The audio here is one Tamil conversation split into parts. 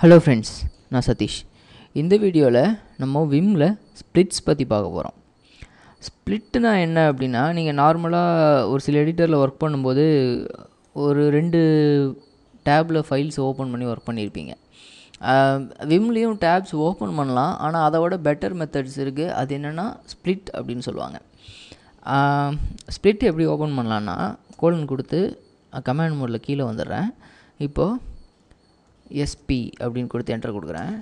ஹலோ ஃப்ரெண்ட்ஸ் நான் சதீஷ் இந்த வீடியோவில் நம்ம விம்மில் ஸ்ப்ளிட்ஸ் பற்றி பார்க்க போகிறோம் ஸ்ப்ளிட்னா என்ன அப்படின்னா நீங்கள் நார்மலாக ஒரு சில எடிட்டரில் ஒர்க் பண்ணும்போது ஒரு ரெண்டு டேப்பில் ஃபைல்ஸ் ஓப்பன் பண்ணி ஒர்க் பண்ணியிருப்பீங்க விம்லேயும் டேப்ஸ் ஓப்பன் பண்ணலாம் ஆனால் அதை விட பெட்டர் மெத்தட்ஸ் இருக்குது அது என்னென்னா ஸ்ப்ளிட் அப்படின்னு சொல்லுவாங்க ஸ்ப்ளிட் எப்படி ஓப்பன் பண்ணலான்னா கோலன் கொடுத்து கமாண்ட் மோடில் கீழே வந்துடுறேன் இப்போது எஸ்பி அப்படின்னு கொடுத்து என்டர் கொடுக்குறேன்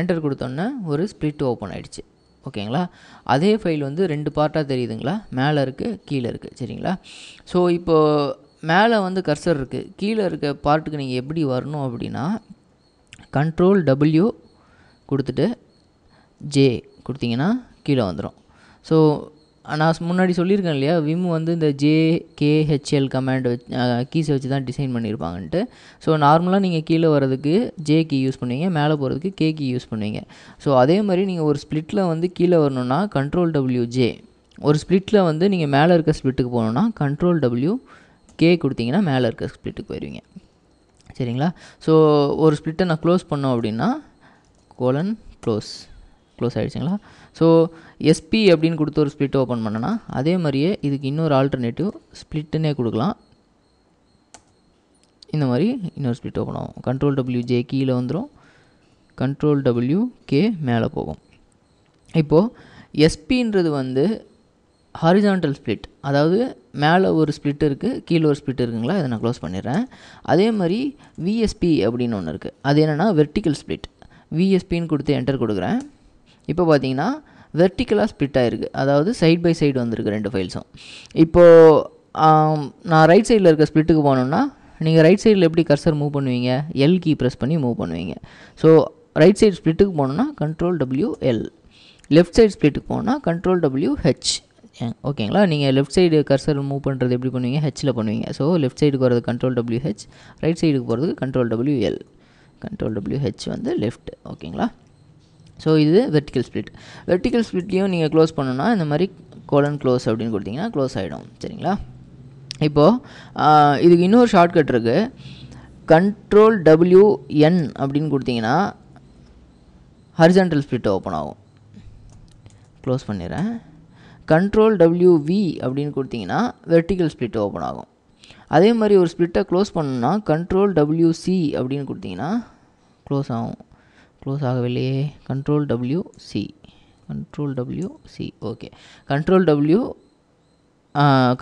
என்டர் கொடுத்தோன்னே ஒரு ஸ்ப்ளிட் ஓப்பன் ஆகிடுச்சு ஓகேங்களா அதே ஃபைல் வந்து ரெண்டு பார்ட்டாக தெரியுதுங்களா மேலே இருக்குது கீழே இருக்குது சரிங்களா ஸோ இப்போது மேலே வந்து கர்சர் இருக்குது கீழே இருக்க பார்ட்டுக்கு நீங்கள் எப்படி வரணும் அப்படின்னா கண்ட்ரோல் டபுள்யூ கொடுத்துட்டு ஜே கொடுத்தீங்கன்னா கீழே வந்துடும் ஸோ நான் முன்னாடி சொல்லியிருக்கேன் இல்லையா விம் வந்து இந்த ஜே கேஹெச்எல் கமாண்ட் வச்சு கீஸை வச்சு தான் டிசைன் பண்ணியிருப்பாங்கன்ட்டு ஸோ நார்மலாக நீங்கள் கீழே வரதுக்கு ஜே கீ யூஸ் பண்ணுவீங்க மேலே போகிறதுக்கு கே கீ யூஸ் பண்ணுவீங்க ஸோ அதே மாதிரி நீங்கள் ஒரு ஸ்ப்ளிட்டில் வந்து கீழே வரணுன்னா கண்ட்ரோல் டபிள்யூ ஜே ஒரு ஸ்ப்ளிட்டில் வந்து நீங்கள் மேலே இருக்க ஸ்ப்ளிட்டுக்கு போகணுன்னா கண்ட்ரோல் டபிள்யூ கே கொடுத்தீங்கன்னா மேலே இருக்க ஸ்ப்ளிட்டுக்கு போயிடுவீங்க சரிங்களா ஸோ ஒரு ஸ்ப்ளிட்டை நான் க்ளோஸ் பண்ணோம் அப்படின்னா கோலன் க்ளோஸ் க்ளோஸ் ஆகிடுச்சிங்களா ஸோ எஸ்பி அப்படின்னு கொடுத்து ஒரு ஸ்ப்ளிட் ஓப்பன் பண்ணேன்னா அதே மாதிரியே இதுக்கு இன்னொரு ஆல்டர்னேட்டிவ் ஸ்ப்ளிட்டுன்னே கொடுக்கலாம் இந்த மாதிரி இன்னொரு ஸ்ப்ளிட் ஓப்பன் ஆகும் கண்ட்ரோல் டபிள்யூ ஜே கீழே வந்துடும் கண்ட்ரோல் டபிள்யூ கே மேலே போகும் இப்போது எஸ்பின்றது வந்து ஹாரிஜான்டல் ஸ்ப்ளிட் அதாவது மேலே ஒரு ஸ்ப்ளிட் இருக்குது கீழே ஒரு ஸ்ப்ளிட் இருக்குங்களா இதை நான் க்ளோஸ் பண்ணிடுறேன் அதே மாதிரி விஎஸ்பி அப்படின்னு ஒன்று இருக்குது அது என்னென்னா வெர்டிக்கல் ஸ்ப்ளிட் விஎஸ்பின்னு கொடுத்து என்டர் கொடுக்குறேன் இப்போ பார்த்தீங்கன்னா வெர்டிக்கலாக ஸ்பிட் ஆகிருக்கு அதாவது சைட் பை சைடு வந்திருக்கு ரெண்டு ஃபைல்ஸும் இப்போது நான் ரைட் சைடில் இருக்க ஸ்பிட்டுக்கு போனோன்னா நீங்கள் ரைட் சைடில் எப்படி கர்சர் மூவ் பண்ணுவீங்க எல் கீ ப்ரெஸ் பண்ணி மூவ் பண்ணுவீங்க ஸோ ரைட் சைடு ஸ்ப்ளிட்டுக்கு போனோன்னா control W L left side ஸ்பிட்டுக்கு போனால் கண்ட்ரோல் டபிள்யூ ஹெச் ஓகேங்களா நீங்கள் லெஃப்ட் சைடு கர்சர் மூவ் பண்ணுறது எப்படி பண்ணுவீங்க ஹெச்சில் பண்ணுவீங்க ஸோ லெஃப்ட் சைடுக்கு வரது கண்ட்ரோல் டபிள்யூ ஹெச் ரைட் சைடுக்கு போகிறதுக்கு control W L control W H வந்து லெஃப்ட் ஓகேங்களா ஸோ இது வெர்டிக்கல் ஸ்ப்ளிட் வெர்டிக்கல் ஸ்ப்ளிட்லேயும் நீங்கள் க்ளோஸ் பண்ணணும்னா இந்த மாதிரி கோலன் க்ளோஸ் அப்படின்னு கொடுத்தீங்கன்னா க்ளோஸ் ஆகிடும் சரிங்களா இப்போது இதுக்கு இன்னொரு ஷார்ட்கட் இருக்குது கண்ட்ரோல் டபிள்யூ என் அப்படின்னு கொடுத்தீங்கன்னா ஹரிசான்டல் ஸ்ப்ளிட் ஓப்பன் ஆகும் க்ளோஸ் பண்ணிடுறேன் கண்ட்ரோல் டபிள்யூ வி அப்படின்னு கொடுத்தீங்கன்னா வெர்டிக்கல் ஸ்ப்ளிட் ஓப்பன் ஆகும் அதே மாதிரி ஒரு ஸ்ப்ளிட்டை க்ளோஸ் பண்ணணுன்னா கண்ட்ரோல் டபிள்யூ சி அப்படின்னு கொடுத்தீங்கன்னா க்ளோஸ் ஆகும் க்ளோஸ் ஆகவில்லையே control W C control W C okay control W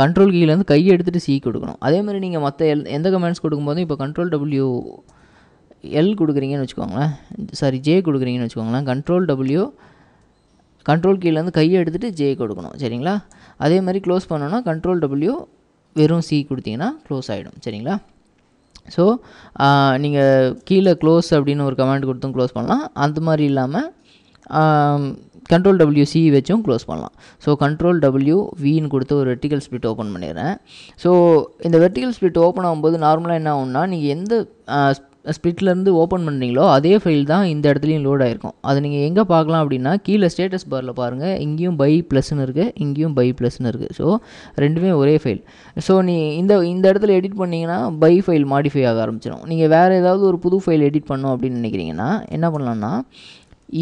control கீழேருந்து கையை எடுத்துகிட்டு சி கொடுக்கணும் அதேமாதிரி நீங்கள் மற்ற எல் எந்த கமெண்ட்ஸ் கொடுக்கும்போதும் இப்போ கண்ட்ரோல் டபிள்யூ எல் கொடுக்குறீங்கன்னு வச்சுக்கோங்களேன் சாரி ஜே கொடுக்குறீங்கன்னு வச்சுக்கோங்களேன் கண்ட்ரோல் டபிள்யூ கண்ட்ரோல் கீழேருந்து கையை எடுத்துகிட்டு ஜே கொடுக்கணும் சரிங்களா அதே மாதிரி க்ளோஸ் பண்ணோன்னா கண்ட்ரோல் டபிள்யூ வெறும் சி கொடுத்தீங்கன்னா க்ளோஸ் ஆகிடும் சரிங்களா ஸோ நீங்கள் கீழே க்ளோஸ் அப்படின்னு ஒரு கமெண்ட் கொடுத்தும் க்ளோஸ் பண்ணலாம் அந்த மாதிரி இல்லாமல் கண்ட்ரோல் டபிள்யூ சி வச்சும் க்ளோஸ் பண்ணலாம் ஸோ கண்ட்ரோல் டபிள்யூ வின்னு கொடுத்து ஒரு வெர்டிக்கல் ஸ்பிளிட் ஓப்பன் பண்ணிடுறேன் ஸோ இந்த வெர்டிக்கல் ஸ்பிளிட் ஓப்பன் ஆகும்போது நார்மலாக என்ன ஆகுன்னா நீங்கள் எந்த ஸ்பிட்லேருந்து ஓப்பன் பண்ணுறீங்களோ அதே ஃபைல் தான் இந்த இடத்துலையும் லோட் ஆகிருக்கும் அது நீங்கள் எங்கே பார்க்கலாம் அப்படின்னா கீழே ஸ்டேட்டஸ் பாரில் பாருங்கள் இங்கேயும் பை ப்ளஸ்னு இருக்குது இங்கேயும் பை ப்ளஸ்னு இருக்குது ஸோ ரெண்டுமே ஒரே ஃபைல் ஸோ நீ இந்த இந்த இடத்துல எடிட் பண்ணிங்கன்னா பை ஃபைல் மாடிஃபை ஆக ஆரம்பிச்சிடும் நீங்கள் வேறு ஏதாவது ஒரு புது ஃபைல் எடிட் பண்ணோம் அப்படின்னு நினைக்கிறீங்கன்னா என்ன பண்ணலான்னா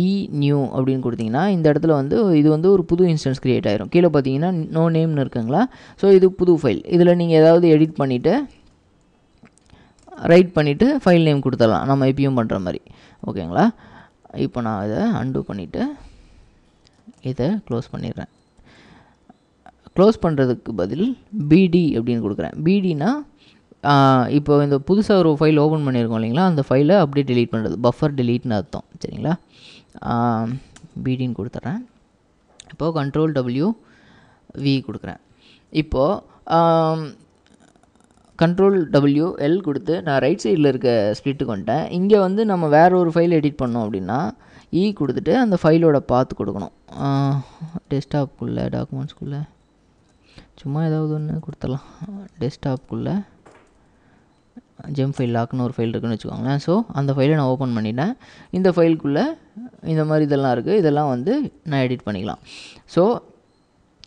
இ e நியூ அப்படின்னு கொடுத்தீங்கன்னா இந்த இடத்துல வந்து இது வந்து ஒரு புது இன்ஸ்டன்ஸ் க்ரியேட் ஆயிரும் கீழே பார்த்தீங்கன்னா நோ நேம்னு இருக்குங்களா ஸோ இது புது ஃபைல் இதில் நீங்கள் ஏதாவது எடிட் பண்ணிவிட்டு ரைட் பண்ணிவிட்டு ஃபைல் நேம் கொடுத்துடலாம் நம்ம எப்பயும் பண்ணுற மாதிரி ஓகேங்களா இப்போ நான் இதை அன்டூ பண்ணிவிட்டு இதை க்ளோஸ் பண்ணிடுறேன் க்ளோஸ் பண்ணுறதுக்கு பதில் பிடி அப்படின்னு கொடுக்குறேன் பிடினா இப்போ இந்த புதுசாக ஒரு ஃபைல் ஓப்பன் பண்ணியிருக்கோம் இல்லைங்களா அந்த ஃபைலை அப்படியே டெலீட் பண்ணுறது பஃபர் டெலீட்னு அர்த்தம் சரிங்களா பிடின்னு கொடுத்துட்றேன் இப்போது கண்ட்ரோல் டபிள்யூ வி கொடுக்குறேன் இப்போது கண்ட்ரோல் டபிள்யூ எல் கொடுத்து நான் ரைட் சைடில் இருக்க ஸ்ப்ளிட்டுக்கு வந்துட்டேன் இங்கே வந்து நம்ம வேறு ஒரு ஃபைல் எடிட் பண்ணோம் அப்படின்னா இ e கொடுத்துட்டு அந்த ஃபைலோட பார்த்து கொடுக்கணும் டெஸ்க்டாப்புக்குள்ளே டாக்குமெண்ட்ஸ்க்குள்ளே சும்மா ஏதாவது ஒன்று கொடுத்துடலாம் டெஸ்க்டாப்புக்குள்ளே ஜெம் ஃபைல் லாக்னு ஒரு ஃபைல் இருக்குன்னு வச்சுக்கோங்களேன் ஸோ அந்த ஃபைலை நான் ஓப்பன் பண்ணிட்டேன் இந்த ஃபைலுக்குள்ளே இந்த மாதிரி இதெல்லாம் இருக்குது இதெல்லாம் வந்து நான் எடிட் பண்ணிக்கலாம் ஸோ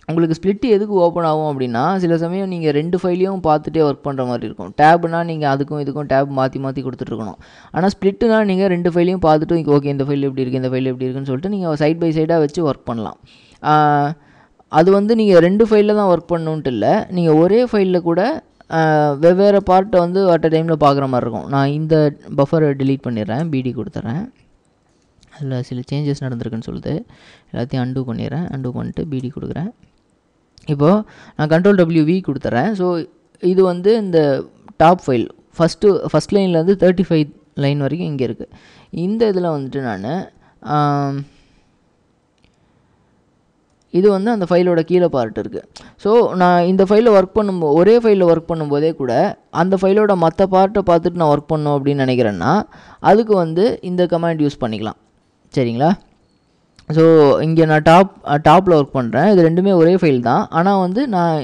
உங்களுக்கு ஸ்ப்ளிட் எதுக்கு ஓப்பன் ஆகும் அப்படின்னா சில சமயம் நீங்கள் ரெண்டு ஃபைலையும் பார்த்துட்டே ஒர்க் பண்ணுற மாதிரி இருக்கும் டேப்னா நீங்கள் அதுக்கும் இதுக்கும் டேப் மாற்றி மாற்றி கொடுத்துட்ருக்கணும் ஆனால் ஸ்ப்ளிட்டுனா நீங்கள் ரெண்டு ஃபைலையும் பார்த்துட்டு ஓகே இந்த ஃபைல் எப்படி இருக்குது இந்த ஃபைல் எப்படி இருக்குன்னு சொல்லிட்டு நீங்கள் சைட் பை சைடாக வச்சு ஒர்க் பண்ணலாம் அது வந்து நீங்கள் ரெண்டு ஃபைலில் தான் ஒர்க் பண்ணணுன்ட்டு இல்லை நீங்கள் ஒரே ஃபைலில் கூட வெவ்வேறு பார்ட்டை வந்து அட் அ டைமில் பார்க்குற மாதிரி இருக்கும் நான் இந்த பஃபரை டிலீட் பண்ணிடுறேன் பிடி கொடுத்துட்றேன் அதில் சில சேஞ்சஸ் நடந்திருக்குன்னு சொல்லுது எல்லாத்தையும் அண்டு பண்ணிடுறேன் அண்டு பண்ணிட்டு பிடி கொடுக்குறேன் இப்போது நான் கண்ட்ரோல் டபிள்யூ வி கொடுத்துறேன் ஸோ இது வந்து இந்த டாப் ஃபைல் ஃபஸ்ட்டு ஃபஸ்ட் லைன்லேருந்து தேர்ட்டி ஃபைவ் லைன் வரைக்கும் இங்கே இருக்குது இந்த இதில் வந்துட்டு நான் இது வந்து அந்த ஃபைலோட கீழே பார்ட் இருக்குது ஸோ நான் இந்த ஃபைலில் ஒர்க் பண்ணும் ஒரே ஃபைலில் ஒர்க் பண்ணும்போதே கூட அந்த ஃபைலோட மற்ற பார்ட்டை பார்த்துட்டு நான் ஒர்க் பண்ணும் அப்படின்னு நினைக்கிறேன்னா அதுக்கு வந்து இந்த கமாண்ட் யூஸ் பண்ணிக்கலாம் சரிங்களா ஸோ இங்கே நான் டாப் டாப்பில் ஒர்க் பண்ணுறேன் இது ரெண்டுமே ஒரே ஃபைல் தான் ஆனால் வந்து நான்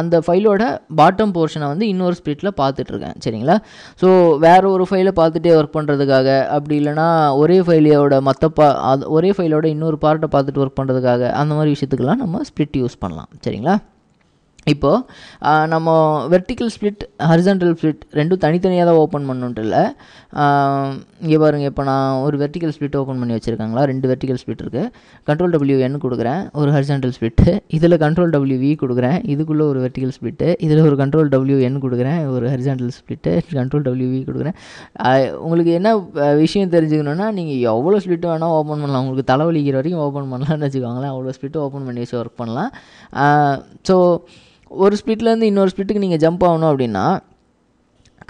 அந்த ஃபைலோட பாட்டம் போர்ஷனை வந்து இன்னொரு ஸ்பீட்டில் பார்த்துட்ருக்கேன் சரிங்களா ஸோ வேறு ஒரு ஃபைலை பார்த்துட்டே ஒர்க் பண்ணுறதுக்காக அப்படி இல்லைனா ஒரே ஃபைலையோட மற்ற பா அது ஒரே ஃபைலோட இன்னொரு பார்ட்டை பார்த்துட்டு ஒர்க் பண்ணுறதுக்காக அந்த மாதிரி விஷயத்துக்கெல்லாம் நம்ம ஸ்பிரிட் யூஸ் பண்ணலாம் சரிங்களா இப்போது நம்ம வெர்டிக்கல் ஸ்ப்ளிட் ஹரிசன்டல் ஸ்ப்ளிட் ரெண்டும் தனித்தனியாக தான் ஓப்பன் பண்ணுன்றில்ல இல்லை இங்கே பாருங்கள் இப்போ நான் ஒரு வெர்டிக்கல் ஸ்ப்ளிட் ஓப்பன் பண்ணி வச்சுருக்காங்களா ரெண்டு வெர்டிக்கல் ஸ்ப்ளிட் இருக்குது கண்ட்ரோல் டபிள்யூ என் கொடுக்குறேன் ஒரு ஹரிசன்டல் ஸ்ப்ளிட்டு இதில் கண்ட்ரோல் டபிள்யூ வி கொடுக்குறேன் இதுக்குள்ளே ஒரு வெர்டிக்கல் ஸ்ப்ளிட்டு இதில் ஒரு கண்ட்ரோல் டபிள்யூ என் கொடுக்குறேன் ஒரு horizontal split control W V கொடுக்குறேன் உங்களுக்கு என்ன விஷயம் தெரிஞ்சுக்கணுன்னா நீங்கள் எவ்வளோ ஸ்ப்ளிட் வேணால் ஓப்பன் பண்ணலாம் உங்களுக்கு தலைவலிக்கிற வரைக்கும் ஓப்பன் பண்ணலாம்னு வச்சுக்கோங்களேன் அவ்வளோ ஸ்ப்ளிட்டு ஓப்பன் பண்ணி வச்சு ஒர்க் பண்ணலாம் ஸோ ஒரு ஸ்பீட்லேருந்து இன்னொரு ஸ்பீட்டுக்கு நீங்கள் ஜம்ப் ஆகணும் அப்படின்னா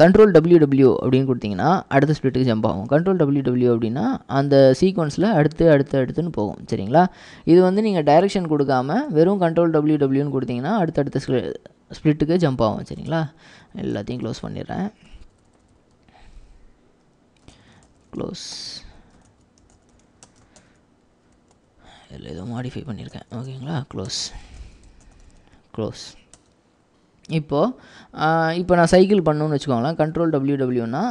கண்ட்ரோல் டபிள்யூ டபிள்யூ அப்படின்னு கொடுத்தீங்கன்னா அடுத்த ஸ்பீட்டுக்கு ஜம்ப் ஆகும் கண்ட்ரோல் டபிள்யூ டபிள்யூ அப்படின்னா அந்த சீக்வன்ஸில் அடுத்து அடுத்து அடுத்துன்னு போகும் சரிங்களா இது வந்து நீங்கள் டைரெக்ஷன் கொடுக்காம வெறும் கண்ட்ரோல் டபிள்யூ டபிள்யூன்னு கொடுத்தீங்கன்னா அடுத்தடுத்த ஸ்பிளிட்டுக்கு ஜம்ப் ஆகும் சரிங்களா எல்லாத்தையும் க்ளோஸ் பண்ணிடுறேன் க்ளோஸ் இதில் ஏதோ மாடிஃபை பண்ணியிருக்கேன் ஓகேங்களா க்ளோஸ் க்ளோஸ் இப்போது இப்போ நான் சைக்கிள் பண்ணணும்னு வச்சுக்கோங்களேன் கண்ட்ரோல் டபிள்யூ டபிள்யூனா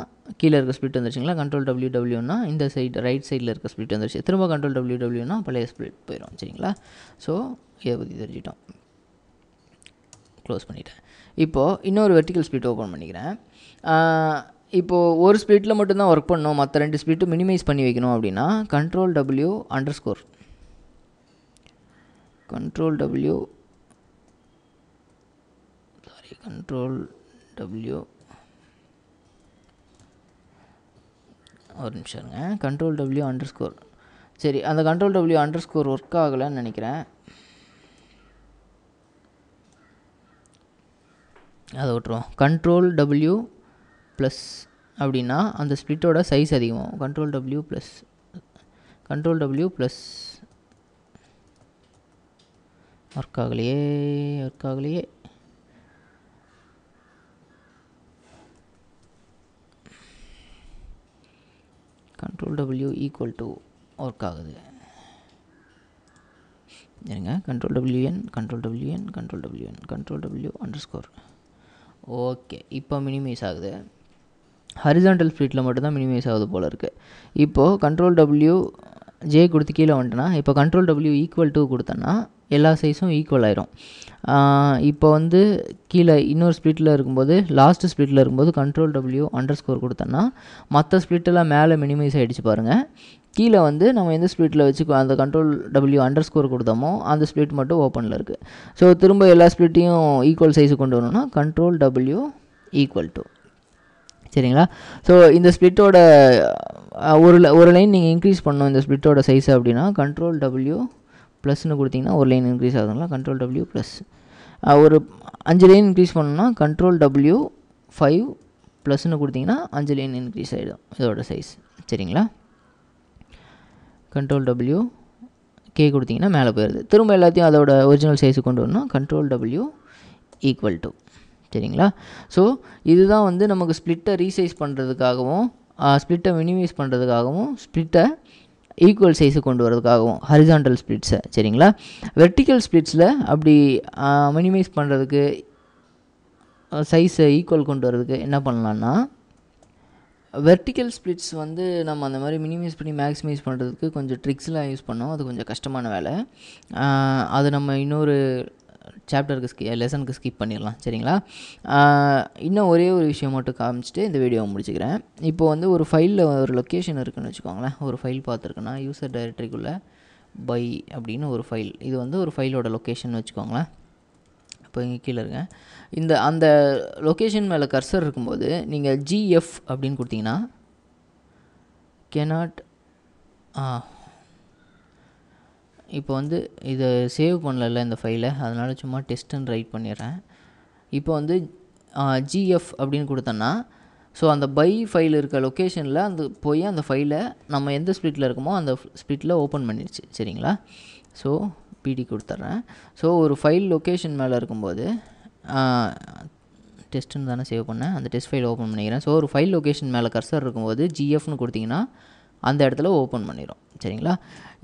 கீழே இருக்க ஸ்பிளிட் வந்துருச்சுங்களா கண்ட்ரோல் டபிள்யூ டபிள்யூனா இந்த சைடு ரைட் சைடில் இருக்க ஸ்பிளிட் வந்துருச்சு திரும்ப கண்ட்ரோல் டபிள்யூ டபிள்யூனா பழைய ஸ்பிளிட் போயிடும் சரிங்களா ஸோ இதை பற்றி தெரிஞ்சிட்டோம் க்ளோஸ் பண்ணிட்டேன் இப்போது இன்னொரு வெர்டிக்கல் ஸ்பிளிட் ஓப்பன் பண்ணிக்கிறேன் இப்போது ஒரு ஸ்பிளிட்டில் மட்டும்தான் ஒர்க் பண்ணணும் மற்ற ரெண்டு ஸ்பிளிட்டும் மினிமைஸ் பண்ணி வைக்கணும் அப்படின்னா control W underscore control W control W ஒரு நிமிஷம் இருங்க கண்ட்ரோல் டபிள்யூ அண்டர் ஸ்கோர் சரி அந்த control W underscore work ஆகலைன்னு நினைக்கிறேன் அதை விட்டுருவோம் கண்ட்ரோல் டபிள்யூ ப்ளஸ் அப்படின்னா அந்த ஸ்ப்ளிட்டோட சைஸ் அதிகமாகும் control W plus control W plus work ஆகலையே ஒர்க் ஆகலையே control W equal to work ஆகுது சரிங்க control W N control W N control W N control W underscore okay இப்போ மினிமைஸ் ஆகுது ஹரிசான்டல் ஃப்ளீட்டில் மட்டும்தான் மினிமைஸ் ஆகுது போல் இருக்குது இப்போது கண்ட்ரோல் டபிள்யூ ஜே கொடுத்து கீழே வந்துட்டேன்னா இப்போ கண்ட்ரோல் டபிள்யூ ஈக்குவல் டூ கொடுத்தேன்னா எல்லா சைஸும் ஈக்குவல் ஆயிரும் இப்போ வந்து கீழே இன்னொரு ஸ்ப்ளிட்டில் இருக்கும்போது லாஸ்ட் ஸ்ப்ளிட்டில் இருக்கும்போது கண்ட்ரோல் டபிள்யூ அண்டர் ஸ்கோர் கொடுத்தோன்னா மற்ற ஸ்ப்ளிட்டெல்லாம் மேலே மினிமைஸ் ஆகிடுச்சு பாருங்கள் கீழே வந்து நம்ம எந்த ஸ்ப்ளிட்டில் வச்சு அந்த கண்ட்ரோல் டபிள்யூ அண்டர் ஸ்கோர் கொடுத்தோமோ அந்த ஸ்ப்ளிட் மட்டும் ஓப்பனில் இருக்குது ஸோ திரும்ப எல்லா ஸ்ப்ளிட்டையும் ஈக்குவல் சைஸு கொண்டு வரணும்னா கண்ட்ரோல் டபிள்யூ ஈக்குவல் டு சரிங்களா ஸோ இந்த ஸ்ப்ளிட்டோட ஒரு ஒரு லைன் நீங்கள் இன்க்ரீஸ் பண்ணணும் இந்த ஸ்ப்ளிட்டோட சைஸ் அப்படின்னா கண்ட்ரோல் டபிள்யூ ப்ளஸ்னு கொடுத்திங்கன்னா ஒரு லைன் இன்க்ரீஸ் ஆகுதுங்களா கண்ட்ரோல் டபிள்யூ ப்ளஸ் ஒரு அஞ்சு லைன் இன்க்ரீஸ் பண்ணணும்னா கண்ட்ரோல் டபிள்யூ ஃபைவ் ப்ளஸ்னு கொடுத்திங்கன்னா அஞ்சு லைன் இன்க்ரீஸ் ஆகிடும் இதோட சைஸ் சரிங்களா கண்ட்ரோல் டபிள்யூ கே கொடுத்திங்கன்னா மேலே போயிடுது திரும்ப எல்லாத்தையும் அதோட ஒரிஜினல் சைஸுக்கு கொண்டு வரணும் கண்ட்ரோல் டபிள்யூ ஈக்குவல் டு சரிங்களா ஸோ இதுதான் வந்து நமக்கு ஸ்ப்ளிட்டை ரீசைஸ் பண்ணுறதுக்காகவும் ஸ்ப்ளிட்டை மினிமைஸ் பண்ணுறதுக்காகவும் ஸ்ப்ளிட்டை ஈக்குவல் சைஸை கொண்டு வரதுக்காகவும் ஹரிசான்டல் ஸ்பிளிட்ஸை சரிங்களா வெர்டிக்கல் ஸ்பிளிட்ஸில் அப்படி மினிமைஸ் பண்ணுறதுக்கு சைஸை ஈக்குவல் கொண்டு வரதுக்கு என்ன பண்ணலான்னா வெர்டிக்கல் ஸ்ப்ளிட்ஸ் வந்து நம்ம அந்த மாதிரி மினிமைஸ் பண்ணி மேக்ஸிமைஸ் பண்ணுறதுக்கு கொஞ்சம் ட்ரிக்ஸ்லாம் யூஸ் பண்ணோம் அது கொஞ்சம் கஷ்டமான வேலை அது நம்ம இன்னொரு சாப்டருக்கு ஸ்கி லெசனுக்கு ஸ்கிப் பண்ணிடலாம் சரிங்களா இன்னும் ஒரே ஒரு விஷயம் மட்டும் காமிச்சிட்டு இந்த வீடியோவை முடிச்சுக்கிறேன் இப்போ வந்து ஒரு ஃபைலில் ஒரு லொக்கேஷன் இருக்குதுன்னு வச்சுக்கோங்களேன் ஒரு ஃபைல் பார்த்துருக்கேன்னா யூசர் டைரக்டரிக்குள்ளே பை அப்படின்னு ஒரு ஃபைல் இது வந்து ஒரு ஃபைலோட லொக்கேஷன் வச்சுக்கோங்களேன் இப்போ இங்கே கீழே இருங்க இந்த அந்த லொக்கேஷன் மேலே கர்சர் இருக்கும்போது நீங்கள் ஜிஎஃப் அப்படின்னு கொடுத்தீங்கன்னா கெனாட் இப்போ வந்து இதை சேவ் பண்ணல இந்த ஃபைலை அதனால் சும்மா டெஸ்ட்டுன்னு ரைட் பண்ணிடுறேன் இப்போ வந்து ஜிஎஃப் அப்படின்னு கொடுத்தோன்னா ஸோ அந்த பை ஃபைல் இருக்க லொக்கேஷனில் அந்த போய் அந்த ஃபைலை நம்ம எந்த ஸ்பிளிட்டில் இருக்கோமோ அந்த ஸ்பிளிட்டில் ஓப்பன் பண்ணிடுச்சு சரிங்களா ஸோ பிடி கொடுத்துட்றேன் ஸோ ஒரு ஃபைல் லொக்கேஷன் மேலே இருக்கும்போது டெஸ்ட்டுன்னு தானே சேவ் பண்ணேன் அந்த டெஸ்ட் ஃபைல் ஓப்பன் பண்ணிக்கிறேன் ஸோ ஒரு ஃபைல் லொக்கேஷன் மேலே கர்சர் இருக்கும்போது ஜிஎஃப்னு கொடுத்திங்கன்னா அந்த இடத்துல ஓப்பன் பண்ணிடும் சரிங்களா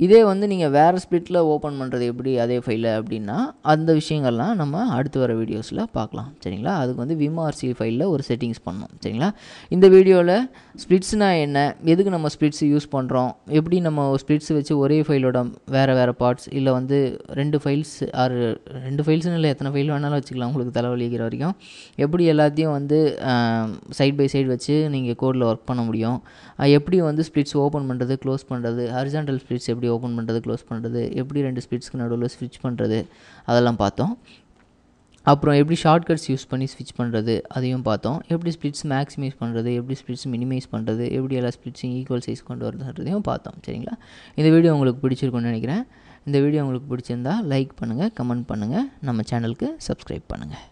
இதே வந்து நீங்கள் வேறு ஸ்பிளிட்டில் ஓப்பன் பண்ணுறது எப்படி அதே ஃபைலில் அப்படின்னா அந்த விஷயங்கள்லாம் நம்ம அடுத்து வர வீடியோஸில் பார்க்கலாம் சரிங்களா அதுக்கு வந்து விம்ஆர்சி ஃபைலில் ஒரு செட்டிங்ஸ் பண்ணணும் சரிங்களா இந்த வீடியோவில் ஸ்ப்ளிட்ஸ்னால் என்ன எதுக்கு நம்ம ஸ்பிளிட்ஸ் யூஸ் பண்ணுறோம் எப்படி நம்ம ஸ்பிளிட்ஸ் வச்சு ஒரே ஃபைலோட வேறு வேறு பார்ட்ஸ் இல்லை வந்து ரெண்டு ஃபைல்ஸ் ஆறு ரெண்டு ஃபைல்ஸ்னு இல்லை எத்தனை ஃபைல் வேணாலும் வச்சுக்கலாம் உங்களுக்கு தலைவலிக்கிற வரைக்கும் எப்படி எல்லாத்தையும் வந்து சைட் பை சைடு வச்சு நீங்கள் கோடில் ஒர்க் பண்ண முடியும் எப்படி வந்து ஸ்பிளிட்ஸ் ஓப்பன் பண்ணுறது க்ளோஸ் பண்ணுறது ஹரிசாண்டல் ஸ்பிரிட்ஸ் எப்படி ஓப்பன் பண்ணுறது க்ளோஸ் பண்ணுறது எப்படி ரெண்டு ஸ்பிரிட்ஸ்க்கு நடுவில் ஸ்விட்ச் பண்ணுறது அதெல்லாம் பார்த்தோம் அப்புறம் எப்படி ஷார்ட்கட்ஸ் யூஸ் பண்ணி ஸ்விட்ச் பண்ணுறது அதையும் பார்த்தோம் எப்படி ஸ்பிரிட்ஸ் மேக்ஸிமைஸ் பண்ணுறது எப்படி ஸ்பிரிட்ஸ் மினிமைஸ் பண்ணுறது எப்படி எல்லா ஸ்பிரிட்ஸும் ஈக்குவல் சைஸ் கொண்டு வரதுன்றதையும் பார்த்தோம் சரிங்களா இந்த வீடியோ உங்களுக்கு பிடிச்சிருக்குன்னு நினைக்கிறேன் இந்த வீடியோ உங்களுக்கு பிடிச்சிருந்தால் லைக் பண்ணுங்கள் கமெண்ட் பண்ணுங்கள் நம்ம சேனலுக்கு சப்ஸ்கிரைப் பண்ணுங்கள்